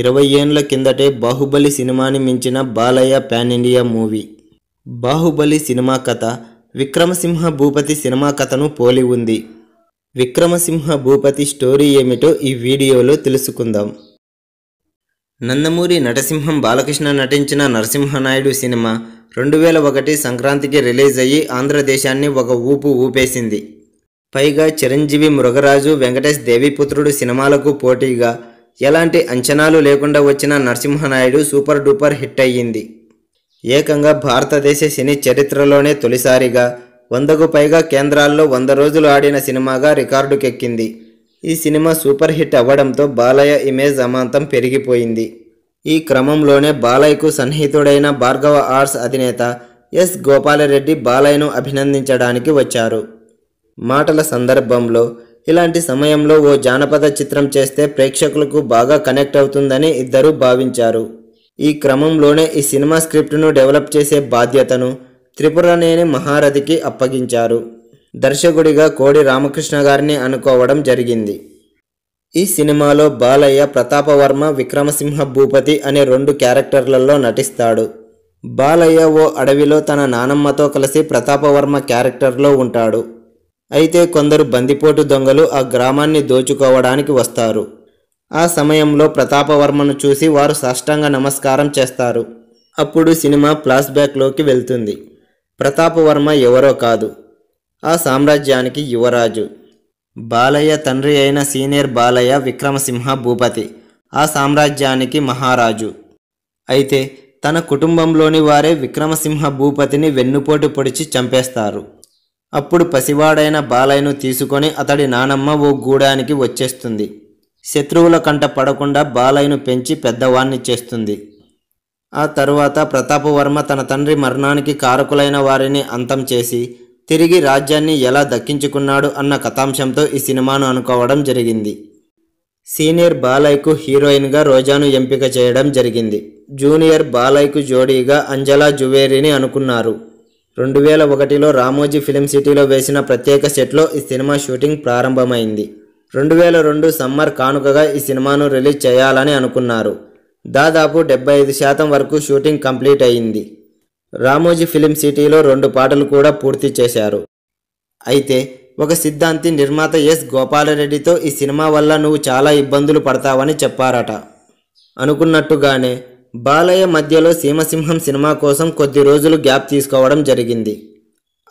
ఇరవై ఏండ్ల కిందటే బాహుబలి సినిమాని మించిన Balayya pan India movie Baahubali సినిమా కథ విక్రమసింహ భూపతి సినిమా కథను పోలి ఉంది విక్రమసింహ భూపతి స్టోరీ ఏమిటో ఈ వీడియోలో తెలుసుకుందాం నందమూరి నటసింహం బాలకృష్ణ నటించిన నరసింహనాయుడు సినిమా రెండు వేల ఒకటి సంక్రాంతికి రిలీజ్ అయ్యి ఆంధ్రదేశాన్ని ఒక ఊపు ఊపేసింది పైగా చిరంజీవి మృగరాజు వెంకటేష్ దేవిపుత్రుడు సినిమాలకు పోటీగా ఎలాంటి అంచనాలు లేకుండా వచ్చిన నరసింహనాయుడు సూపర్ డూపర్ హిట్ అయ్యింది ఏకంగా భారతదేశ సినీ చరిత్రలోనే తొలిసారిగా వందకు పైగా కేంద్రాల్లో వంద రోజులు ఆడిన సినిమాగా రికార్డుకెక్కింది ఈ సినిమా సూపర్ హిట్ అవ్వడంతో బాలయ్య ఇమేజ్ అమాంతం పెరిగిపోయింది ఈ క్రమంలోనే బాలయ్యకు సన్నిహితుడైన భార్గవ ఆర్ట్స్ అధినేత ఎస్ గోపాలరెడ్డి బాలయ్యను అభినందించడానికి వచ్చారు మాటల సందర్భంలో ఇలాంటి సమయంలో ఓ జానపద చిత్రం చేస్తే ప్రేక్షకులకు బాగా కనెక్ట్ అవుతుందని ఇద్దరు భావించారు ఈ క్రమంలోనే ఈ సినిమా స్క్రిప్ట్ను డెవలప్ చేసే బాధ్యతను త్రిపురనేని మహారథికి అప్పగించారు దర్శకుడిగా కోడి రామకృష్ణ గారిని అనుకోవడం జరిగింది ఈ సినిమాలో బాలయ్య ప్రతాపవర్మ విక్రమసింహ భూపతి అనే రెండు క్యారెక్టర్లలో నటిస్తాడు బాలయ్య ఓ అడవిలో తన నానమ్మతో కలిసి ప్రతాపవర్మ క్యారెక్టర్లో ఉంటాడు అయితే కొందరు బందిపోటు దొంగలు ఆ గ్రామాన్ని దోచుకోవడానికి వస్తారు ఆ సమయంలో ప్రతాపవర్మను చూసి వారు సాష్టాంగ నమస్కారం చేస్తారు అప్పుడు సినిమా ఫ్లాష్ బ్యాక్లోకి వెళ్తుంది ప్రతాపవర్మ ఎవరో కాదు ఆ సామ్రాజ్యానికి యువరాజు బాలయ్య తండ్రి అయిన సీనియర్ బాలయ్య విక్రమసింహ భూపతి ఆ సామ్రాజ్యానికి మహారాజు అయితే తన కుటుంబంలోని వారే విక్రమసింహ భూపతిని వెన్నుపోటు పొడిచి చంపేస్తారు అప్పుడు పసివాడైన బాలయ్యను తీసుకొని అతడి నానమ్మ ఓ గూడానికి వచ్చేస్తుంది శత్రువుల కంట పడకుండా బాలయ్యను పెంచి పెద్దవాణ్ణి చేస్తుంది ఆ తరువాత ప్రతాపవర్మ తన తండ్రి మరణానికి కారకులైన వారిని అంతం చేసి తిరిగి రాజ్యాన్ని ఎలా దక్కించుకున్నాడు అన్న కథాంశంతో ఈ సినిమాను అనుకోవడం జరిగింది సీనియర్ బాలయ్యకు హీరోయిన్గా రోజాను ఎంపిక చేయడం జరిగింది జూనియర్ బాలయ్యకు జోడీగా అంజలా జువేరిని అనుకున్నారు రెండు వేల ఒకటిలో రామోజీ ఫిలిం సిటీలో వేసిన ప్రత్యేక సెట్లో ఈ సినిమా షూటింగ్ ప్రారంభమైంది రెండు వేల రెండు సమ్మర్ కానుకగా ఈ సినిమాను రిలీజ్ చేయాలని అనుకున్నారు దాదాపు డెబ్బై ఐదు శాతం వరకు షూటింగ్ కంప్లీట్ అయింది రామోజీ ఫిలిం సిటీలో రెండు పాటలు కూడా పూర్తి చేశారు అయితే ఒక సిద్ధాంతి నిర్మాత ఎస్ గోపాలరెడ్డితో ఈ సినిమా వల్ల నువ్వు చాలా ఇబ్బందులు పడతావని చెప్పారట అనుకున్నట్టుగానే బాలయ్య మధ్యలో సీమసింహం సినిమా కోసం కొద్ది రోజులు గ్యాప్ తీసుకోవడం జరిగింది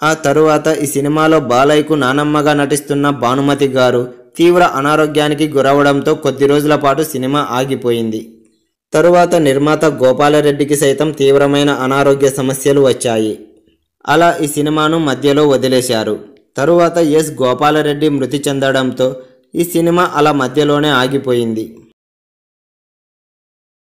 ఆ తరువాత ఈ సినిమాలో బాలయ్యకు నానమ్మగా నటిస్తున్న భానుమతి గారు తీవ్ర అనారోగ్యానికి గురవడంతో కొద్ది రోజుల పాటు సినిమా ఆగిపోయింది తరువాత నిర్మాత గోపాలరెడ్డికి సైతం తీవ్రమైన అనారోగ్య సమస్యలు వచ్చాయి అలా ఈ సినిమాను మధ్యలో వదిలేశారు తరువాత ఎస్ గోపాలరెడ్డి మృతి చెందడంతో ఈ సినిమా అలా మధ్యలోనే ఆగిపోయింది